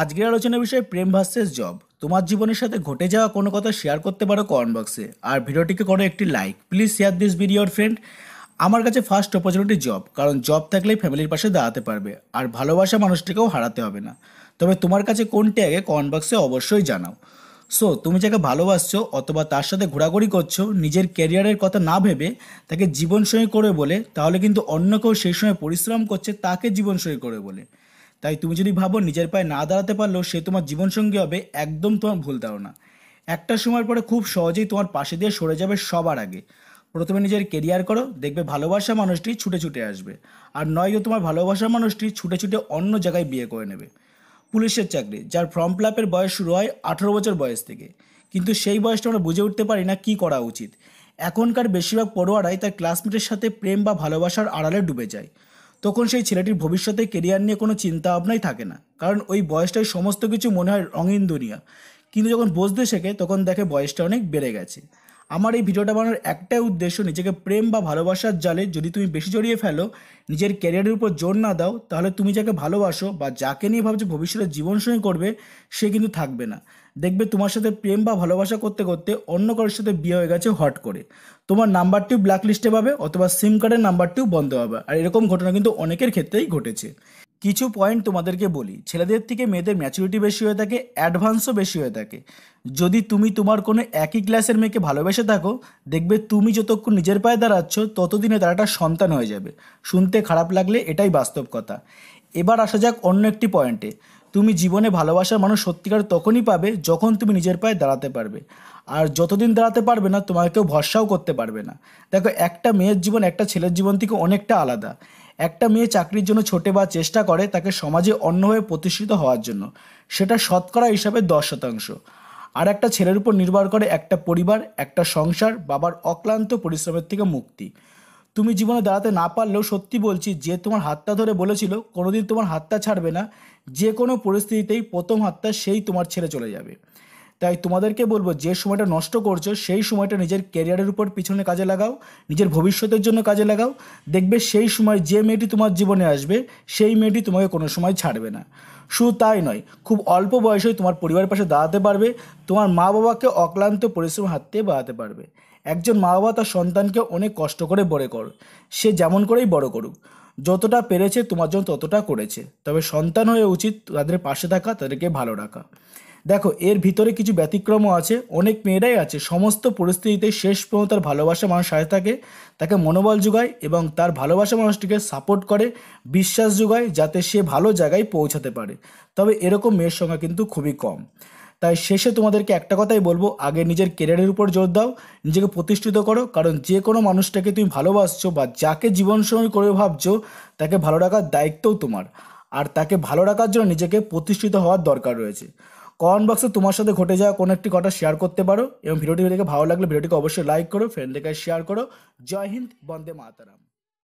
আজকের আলোচনার বিষয় প্রেম ভার্সেস জব তোমার জীবনের সাথে ঘটে যাওয়া কোনো কথা শেয়ার করতে পারো কমেন্ট বক্সে আর ভিডিওটিকে করো একটি লাইক প্লিজ শেয়ার দিস ভিডিওর ফ্রেন্ড আমার কাছে ফার্স্ট অপরচুনিটি জব কারণ জব থাকলেই ফ্যামিলির পাশে দাঁড়াতে পারবে আর ভালোবাসা মানুষটিকেও হারাতে হবে না তবে তোমার কাছে কোনটি আগে কমেন্ট বক্সে অবশ্যই জানাও সো তুমি যাকে ভালোবাসছো অথবা তার সাথে ঘোরাঘুরি করছো নিজের ক্যারিয়ারের কথা না ভেবে তাকে জীবনসঙ্গী করে বলে তাহলে কিন্তু অন্য কেউ সেই সময় পরিশ্রম করছে তাকে জীবনসঙ্গী করে বলে তাই তুমি যদি ভাবো নিজের পায়ে না দাঁড়াতে পারলেও সে তোমার জীবনসঙ্গী হবে একদম তোমার ভুল ধারণা একটা সময়ের পরে খুব সহজেই তোমার পাশে দিয়ে সরে যাবে সবার আগে প্রথমে নিজের কেরিয়ার করো দেখবে ভালোবাসা মানুষটি ছুটে ছুটে আসবে আর নয়ও তোমার ভালোবাসার মানুষটি ছুটে ছুটে অন্য জায়গায় বিয়ে করে নেবে পুলিশের চাকরি যার ফর্ম ফিলাপের বয়স শুরু হয় আঠেরো বছর বয়স থেকে কিন্তু সেই বয়সটা আমরা বুঝে উঠতে পারি না কী করা উচিত এখনকার বেশিরভাগ পড়োয়ারাই তার ক্লাসমেটের সাথে প্রেম বা ভালোবাসার আড়ালে ডুবে যায় তখন সেই ছেলেটির ভবিষ্যতে কেরিয়ার নিয়ে কোনো চিন্তা ভাবনাই থাকে না কারণ ওই বয়সটাই সমস্ত কিছু মনে হয় রঙিন দুনিয়া কিন্তু যখন বসতে শেখে তখন দেখে বয়সটা অনেক বেড়ে গেছে আমার এই ভিডিওটা বানানোর একটাই উদ্দেশ্য নিজেকে প্রেম বা ভালোবাসার জালে যদি তুমি বেশি জড়িয়ে ফেলো নিজের ক্যারিয়ারের উপর জোর না দাও তাহলে তুমি যাকে ভালোবাসো বা যাকে নিয়ে ভাবছো ভবিষ্যতে জীবনসঙ্গী করবে সে কিন্তু থাকবে না দেখবে তোমার সাথে প্রেম বা ভালোবাসা করতে করতে অন্য কারোর সাথে বিয়ে হয়ে গেছে হট করে তোমার নাম্বারটিও ব্ল্যাকলিস্টে পাবে অথবা সিম কার্ডের নাম্বারটিও বন্ধ হবে আর এরকম ঘটনা কিন্তু অনেকের ক্ষেত্রেই ঘটেছে কিছু পয়েন্ট তোমাদেরকে বলি ছেলেদের থেকে মেয়েদের ম্যাচুরিটি বেশি হয়ে থাকে অ্যাডভান্সও বেশি হয়ে থাকে যদি তুমি তোমার কোনো একই ক্লাসের মেয়েকে ভালোবেসে থাকো দেখবে তুমি যতক্ষণ নিজের পায়ে দাঁড়াচ্ছ ততদিনে তারাটা সন্তান হয়ে যাবে শুনতে খারাপ লাগলে এটাই বাস্তব কথা এবার আসা যাক অন্য একটি পয়েন্টে তুমি জীবনে ভালোবাসার মানুষ সত্যিকার তখনই পাবে যখন তুমি নিজের পায়ে দাঁড়াতে পারবে আর যতদিন দাঁড়াতে পারবে না তোমাকে কেউ ভরসাও করতে পারবে না দেখো একটা মেয়ের জীবন একটা ছেলের জীবন থেকে অনেকটা আলাদা একটা মেয়ে চাকরির জন্য ছোটে বা চেষ্টা করে তাকে সমাজে অন্যভাবে প্রতিষ্ঠিত হওয়ার জন্য সেটা শতকরা হিসাবে দশ শতাংশ আর একটা ছেলের উপর নির্ভর করে একটা পরিবার একটা সংসার বাবার অক্লান্ত পরিশ্রমের থেকে মুক্তি তুমি জীবনে দাঁড়াতে না পারলেও সত্যি বলছি যে তোমার হাতটা ধরে বলেছিল কোনোদিন তোমার হাতটা ছাড়বে না যে কোনো পরিস্থিতিতেই প্রথম হাতটা সেই তোমার ছেড়ে চলে যাবে তাই তোমাদেরকে বলবো যে সময়টা নষ্ট করছো সেই সময়টা নিজের ক্যারিয়ারের উপর পিছনে কাজে লাগাও নিজের ভবিষ্যতের জন্য কাজে লাগাও দেখবে সেই সময় যে মেয়েটি তোমার জীবনে আসবে সেই মেয়েটি তোমাকে কোনো সময় ছাড়বে না শুধু তাই নয় খুব অল্প বয়সেই তোমার পরিবারের পাশে দাঁড়াতে পারবে তোমার মা বাবাকে অক্লান্ত পরিশ্রম হাত দিয়ে বাড়াতে পারবে একজন মা বাবা তার সন্তানকে অনেক কষ্ট করে বড় কর সে যেমন করেই বড় করুক যতটা পেরেছে তোমার জন্য ততটা করেছে তবে সন্তান হয়ে উচিত তাদের পাশে থাকা তাদেরকে ভালো রাখা দেখো এর ভিতরে কিছু ব্যতিক্রমও আছে অনেক মেয়েরাই আছে সমস্ত পরিস্থিতিতে শেষ পর্যন্ত তার ভালোবাসা মানুষ সাথে থাকে তাকে মনোবল যোগায় এবং তার ভালোবাসা মানুষটিকে সাপোর্ট করে বিশ্বাস যোগায় যাতে সে ভালো জায়গায় পৌঁছাতে পারে তবে এরকম মেয়ের সংখ্যা কিন্তু খুবই কম তাই শেষে তোমাদেরকে একটা কথাই বলবো আগে নিজের কেরিয়ারের উপর জোর দাও নিজেকে প্রতিষ্ঠিত করো কারণ যে কোনো মানুষটাকে তুমি ভালোবাসছো বা যাকে জীবনসঙ্গী করে ভাবছো তাকে ভালো রাখার দায়িত্বও তোমার আর তাকে ভালো রাখার জন্য নিজেকে প্রতিষ্ঠিত হওয়ার দরকার রয়েছে কমেন্ট বক্সে তোমার সাথে ঘটে যাওয়া কোনো একটি কথা শেয়ার করতে পারো এবং ভিডিওটি দেখে ভালো লাগলে ভিডিওটিকে অবশ্যই লাইক করো ফ্রেন্ডদেরকে শেয়ার করো জয় হিন্দ বন্দে মাতারাম